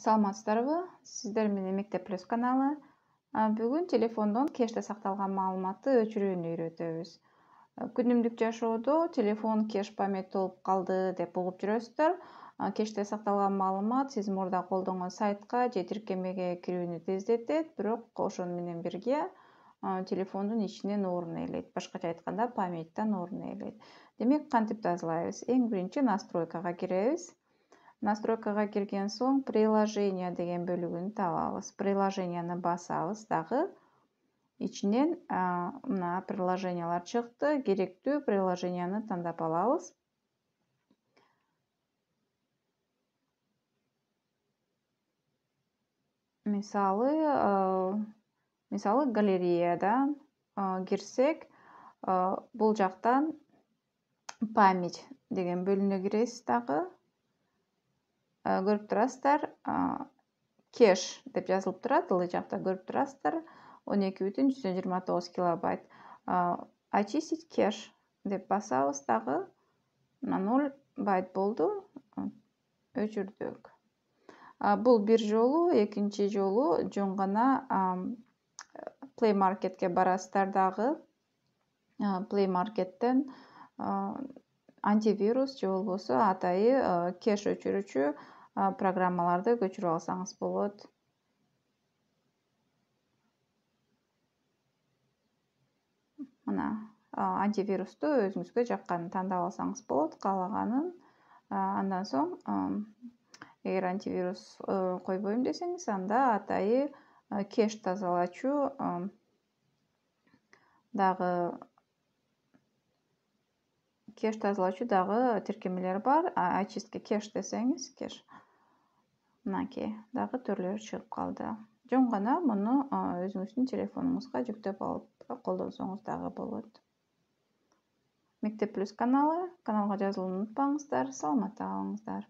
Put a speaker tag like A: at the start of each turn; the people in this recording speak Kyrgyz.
A: саламатсыздарбы сиздер менен мектеп плюс каналы бүгүн телефондон кеште сакталган маалыматты өчүрүүнү үйрөтөбүз күнүмдүк жашоодо телефон кеш памяти болуп калды деп угуп жүрөсүздөр кеште сакталган маалымат сиздин мурда колдонгон сайтка же тиркемеге кирүүнү тездетет бирок ошону менен бирге телефондун ичинен орун ээлейт башкача айтканда памяттан орун ээлейт демек кантип тазалайбыз эң биринчи настройкага киребиз настройкаға келген соң приложение деген бөлігін табамыз приложениені басамыз дағы ішінен мына приложениялар шықты керекті приложениені таңдап аламыз мысалы мысалы галереядан кірсек бұл жақтан память деген бөліміне кіресіз дағы Э, көрүп турасыздар э, кеш деп жазылып турат ылдый жакта көрүп турасыздар он эки бүтүн жүздөн жыйырма тогуз килобайт э, очистить кеш деп басабыз дагы мына ноль байт болду өчүрдүк бул бир жолу экинчи жолу жөн гана play marketке барасыздар дагы play маркеттен антивирус же болбосо атайы кеш өчүрүүчү программаларды көчүрүп алсаңыз болот мына антивирусту өзүңүзгө жакканын тандап алсаңыз болот каалаганын андан соң эгер антивирус э, койбойм десеңиз анда атайы кеш тазалачу дагы кеш тазалоочу дагы тиркемелер бар очистка кеш десеңиз кеш мынакей дагы түрлөрү чыгып калды жөн гана муну өзүңүздүн телефонуңузга жүктөп алып колдонсоңуз дагы болот мектеп плюс каналы каналга жазылууну унутпаңыздар саламатта калыңыздар